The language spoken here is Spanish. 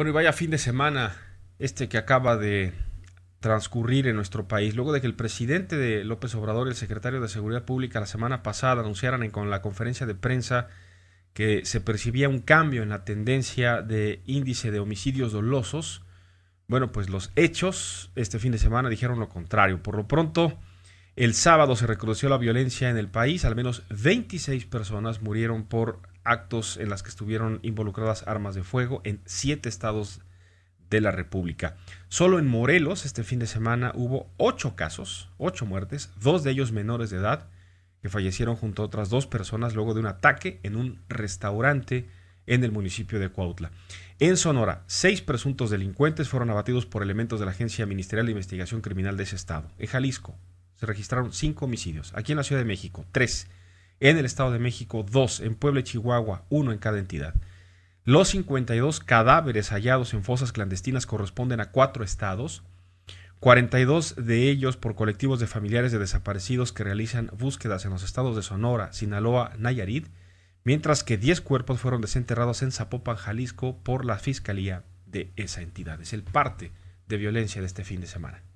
Bueno, y vaya fin de semana este que acaba de transcurrir en nuestro país, luego de que el presidente de López Obrador y el secretario de Seguridad Pública la semana pasada anunciaran en, con la conferencia de prensa que se percibía un cambio en la tendencia de índice de homicidios dolosos, bueno, pues los hechos este fin de semana dijeron lo contrario. Por lo pronto, el sábado se recrudeció la violencia en el país, al menos 26 personas murieron por actos en las que estuvieron involucradas armas de fuego en siete estados de la República. Solo en Morelos este fin de semana hubo ocho casos, ocho muertes, dos de ellos menores de edad, que fallecieron junto a otras dos personas luego de un ataque en un restaurante en el municipio de Cuautla. En Sonora, seis presuntos delincuentes fueron abatidos por elementos de la Agencia Ministerial de Investigación Criminal de ese estado. En Jalisco se registraron cinco homicidios. Aquí en la Ciudad de México, tres en el Estado de México dos. en Puebla y Chihuahua uno en cada entidad. Los 52 cadáveres hallados en fosas clandestinas corresponden a cuatro estados, 42 de ellos por colectivos de familiares de desaparecidos que realizan búsquedas en los estados de Sonora, Sinaloa, Nayarit, mientras que 10 cuerpos fueron desenterrados en Zapopan, Jalisco, por la Fiscalía de esa entidad. Es el parte de violencia de este fin de semana.